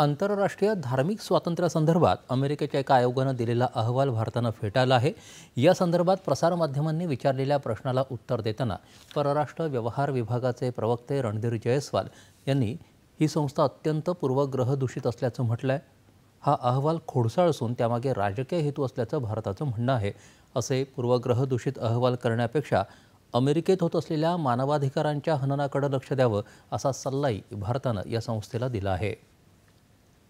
आंतरराष्ट्रीय धार्मिक स्वातंत्र्यासंदर्भात अमेरिकेच्या एका आयोगानं दिलेला अहवाल भारतानं फेटाळला आहे या संदर्भात प्रसारमाध्यमांनी विचारलेल्या प्रश्नाला उत्तर देताना परराष्ट्र व्यवहार विभागाचे प्रवक्ते रणधीर जयस्वाल यांनी ही संस्था अत्यंत पूर्वग्रहदूषित असल्याचं म्हटलं आहे हा अहवाल खोडसाळ असून त्यामागे राजकीय हेतू असल्याचं भारताचं म्हणणं आहे असे पूर्वग्रहदूषित अहवाल करण्यापेक्षा अमेरिकेत होत असलेल्या मानवाधिकारांच्या हननाकडे लक्ष द्यावं असा सल्लाही भारतानं या संस्थेला दिला आहे